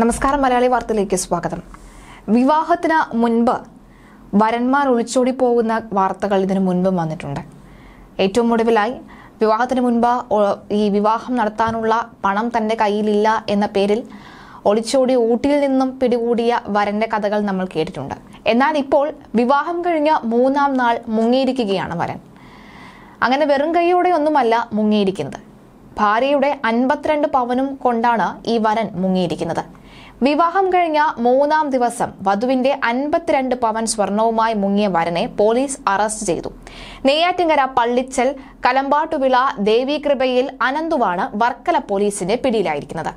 നമസ്കാരം മലയാളി വാർത്തയിലേക്ക് സ്വാഗതം വിവാഹത്തിന് മുൻപ് വരന്മാർ ഒളിച്ചോടി പോകുന്ന വാർത്തകൾ ഇതിനു മുൻപും വന്നിട്ടുണ്ട് ഏറ്റവും ഒടുവിലായി വിവാഹത്തിന് മുൻപ് ഈ വിവാഹം നടത്താനുള്ള പണം തൻ്റെ കയ്യിലില്ല എന്ന പേരിൽ ഒളിച്ചോടി ഊട്ടിയിൽ നിന്നും പിടികൂടിയ വരന്റെ കഥകൾ നമ്മൾ കേട്ടിട്ടുണ്ട് എന്നാൽ ഇപ്പോൾ വിവാഹം കഴിഞ്ഞ മൂന്നാം നാൾ മുങ്ങിയിരിക്കുകയാണ് വരൻ അങ്ങനെ വെറും കൈയോടെ ഒന്നുമല്ല മുങ്ങിയിരിക്കുന്നത് ഭാര്യയുടെ അൻപത്തിരണ്ട് പവനും കൊണ്ടാണ് ഈ വരൻ മുങ്ങിയിരിക്കുന്നത് വിവാഹം കഴിഞ്ഞ മൂന്നാം ദിവസം വധുവിന്റെ അൻപത്തിരണ്ട് പവൻ സ്വർണവുമായി മുങ്ങിയ വരനെ പോലീസ് അറസ്റ്റ് ചെയ്തു നെയ്യാറ്റിങ്കര പള്ളിച്ചൽ കലമ്പാട്ടുവിള ദേവീകൃപയിൽ അനന്തുവാണ് വർക്കല പോലീസിന്റെ പിടിയിലായിരിക്കുന്നത്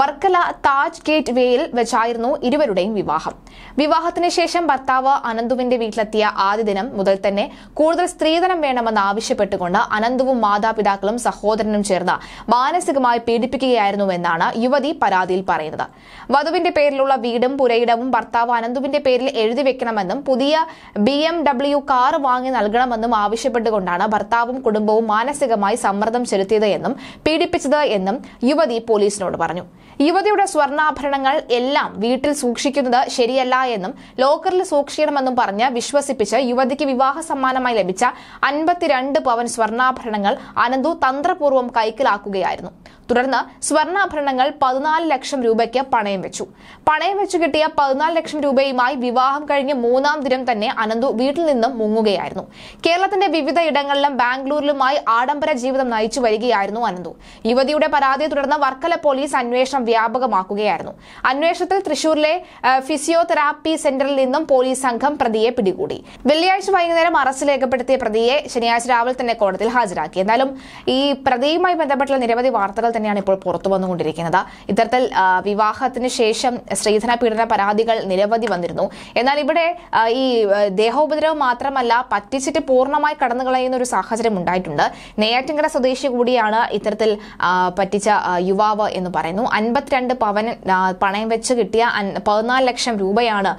വർക്കല താജ് ഗേറ്റ് വേയിൽ വെച്ചായിരുന്നു ഇരുവരുടെയും വിവാഹം വിവാഹത്തിന് ശേഷം ഭർത്താവ് അനന്തുവിന്റെ വീട്ടിലെത്തിയ ആദ്യ ദിനം മുതൽ തന്നെ കൂടുതൽ സ്ത്രീധനം വേണമെന്ന് ആവശ്യപ്പെട്ടുകൊണ്ട് അനന്തുവും മാതാപിതാക്കളും സഹോദരനും ചേർന്ന് മാനസികമായി പീഡിപ്പിക്കുകയായിരുന്നുവെന്നാണ് യുവതി പരാതിയിൽ പറയുന്നത് വധുവിന്റെ പേരിലുള്ള വീടും പുരയിടവും ഭർത്താവ് അനന്തുവിന്റെ പേരിൽ എഴുതി വെക്കണമെന്നും പുതിയ ബി എം ഡബ്ല്യു കാർ വാങ്ങി നൽകണമെന്നും ആവശ്യപ്പെട്ടുകൊണ്ടാണ് ഭർത്താവും കുടുംബവും മാനസികമായി സമ്മർദ്ദം ചെലുത്തിയത് എന്നും പീഡിപ്പിച്ചത് എന്നും യുവതി പോലീസിനോട് പറഞ്ഞു യുവതിയുടെ സ്വർണ്ണാഭരണങ്ങൾ എല്ലാം വീട്ടിൽ സൂക്ഷിക്കുന്നത് ശരിയല്ല എന്നും ലോക്കറിൽ സൂക്ഷിക്കണമെന്നും പറഞ്ഞ് വിശ്വസിപ്പിച്ച് യുവതിക്ക് വിവാഹ സമ്മാനമായി ലഭിച്ച അൻപത്തിരണ്ട് പവൻ സ്വർണ്ണാഭരണങ്ങൾ അനന്തു തന്ത്രപൂർവ്വം കൈക്കലാക്കുകയായിരുന്നു തുടർന്ന് സ്വർണ്ണാഭരണങ്ങൾ പതിനാല് ലക്ഷം രൂപയ്ക്ക് പണയം വെച്ചു പണയം വെച്ചു കിട്ടിയ പതിനാല് ലക്ഷം രൂപയുമായി വിവാഹം കഴിഞ്ഞ് മൂന്നാം ദിനം തന്നെ അനന്തു വീട്ടിൽ നിന്നും മുങ്ങുകയായിരുന്നു കേരളത്തിന്റെ വിവിധ ഇടങ്ങളിലും ബാംഗ്ലൂരിലുമായി ആഡംബര ജീവിതം നയിച്ചു വരികയായിരുന്നു അനന്തു യുവതിയുടെ പരാതിയെ തുടർന്ന് വർക്കല പോലീസ് അന്വേഷണം വ്യാപകമാക്കുകയായിരുന്നു അന്വേഷണത്തിൽ തൃശൂരിലെ ഫിസിയോതെറാപ്പി സെന്ററിൽ നിന്നും പോലീസ് സംഘം പ്രതിയെ പിടികൂടി വെള്ളിയാഴ്ച വൈകുന്നേരം അറസ്റ്റ് രേഖപ്പെടുത്തിയ പ്രതിയെ ശനിയാഴ്ച രാവിലെ തന്നെ കോടതിയിൽ ഹാജരാക്കി എന്നാലും ഈ പ്രതിയുമായി ബന്ധപ്പെട്ടുള്ള നിരവധി വാർത്തകൾ തന്നെയാണ് ഇപ്പോൾ പുറത്തു വന്നുകൊണ്ടിരിക്കുന്നത് ഇത്തരത്തിൽ വിവാഹത്തിന് ശേഷം സ്ത്രീധന പീഡന പരാതികൾ നിരവധി വന്നിരുന്നു എന്നാൽ ഇവിടെ ഈ ദേഹോപദ്രവം മാത്രമല്ല പറ്റിച്ചിട്ട് പൂർണ്ണമായി കടന്നു കളയുന്ന ഒരു സാഹചര്യം ഉണ്ടായിട്ടുണ്ട് നെയ്യാറ്റിങ്കര സ്വദേശി കൂടിയാണ് ഇത്തരത്തിൽ പറ്റിച്ച യുവാവ് എന്ന് പറയുന്നു അൻപത്തിരണ്ട് പവൻ പണയം വെച്ച് കിട്ടിയ പതിനാല് ലക്ഷം രൂപയാണ്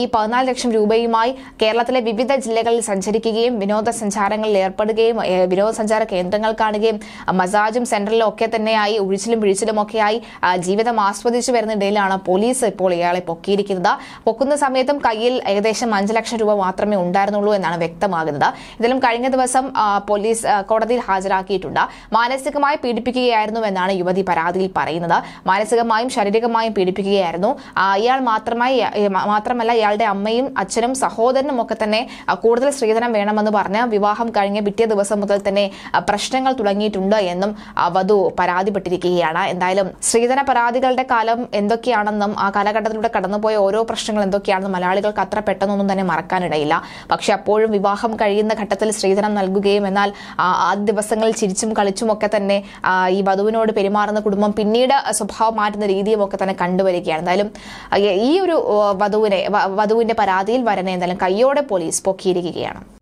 ഈ പതിനാല് ലക്ഷം രൂപയുമായി കേരളത്തിലെ വിവിധ ജില്ലകളിൽ സഞ്ചരിക്കുകയും വിനോദസഞ്ചാരങ്ങളിൽ ഏർപ്പെടുകയും വിനോദസഞ്ചാര കേന്ദ്രങ്ങൾ കാണുകയും മസാജും സെന്ററിലും ഒക്കെ തന്നെ അടിമയായി ഒഴിച്ചിലും ഒക്കെയായി ജീവിതം ആസ്വദിച്ചു വരുന്നിടയിലാണ് പോലീസ് ഇപ്പോൾ ഇയാളെ പൊക്കിയിരിക്കുന്നത് പൊക്കുന്ന സമയത്തും കയ്യിൽ ഏകദേശം അഞ്ച് ലക്ഷം രൂപ മാത്രമേ ഉണ്ടായിരുന്നുള്ളൂ എന്നാണ് വ്യക്തമാകുന്നത് ഇതിലും കഴിഞ്ഞ ദിവസം പോലീസ് കോടതിയിൽ ഹാജരാക്കിയിട്ടുണ്ട് മാനസികമായി പീഡിപ്പിക്കുകയായിരുന്നു എന്നാണ് യുവതി പരാതിയിൽ പറയുന്നത് മാനസികമായും ശാരീരികമായും പീഡിപ്പിക്കുകയായിരുന്നു ഇയാൾ മാത്രമായി മാത്രമല്ല ഇയാളുടെ അമ്മയും അച്ഛനും സഹോദരനും ഒക്കെ തന്നെ കൂടുതൽ സ്ത്രീധനം വേണമെന്ന് പറഞ്ഞ് വിവാഹം കഴിഞ്ഞ് പിറ്റേ ദിവസം മുതൽ തന്നെ പ്രശ്നങ്ങൾ തുടങ്ങിയിട്ടുണ്ട് എന്നും വധു പരാതി പരാതിപ്പെട്ടിരിക്കുകയാണ് എന്തായാലും സ്ത്രീധന പരാതികളുടെ കാലം എന്തൊക്കെയാണെന്നും ആ കാലഘട്ടത്തിലൂടെ കടന്നുപോയ ഓരോ പ്രശ്നങ്ങൾ എന്തൊക്കെയാണെന്നും മലയാളികൾക്ക് അത്ര പെട്ടെന്നൊന്നും തന്നെ മറക്കാനിടയില്ല പക്ഷെ അപ്പോഴും വിവാഹം കഴിയുന്ന ഘട്ടത്തിൽ സ്ത്രീധനം നൽകുകയും എന്നാൽ ആദ്യ ദിവസങ്ങളിൽ ചിരിച്ചും കളിച്ചുമൊക്കെ തന്നെ ഈ വധുവിനോട് പെരുമാറുന്ന കുടുംബം പിന്നീട് സ്വഭാവം മാറ്റുന്ന ഒക്കെ തന്നെ കണ്ടുവരികയാണ് എന്തായാലും ഈ ഒരു വധുവിനെ വധുവിന്റെ പരാതിയിൽ വരനെ എന്തായാലും കയ്യോടെ പോലീസ് പൊക്കിയിരിക്കുകയാണ്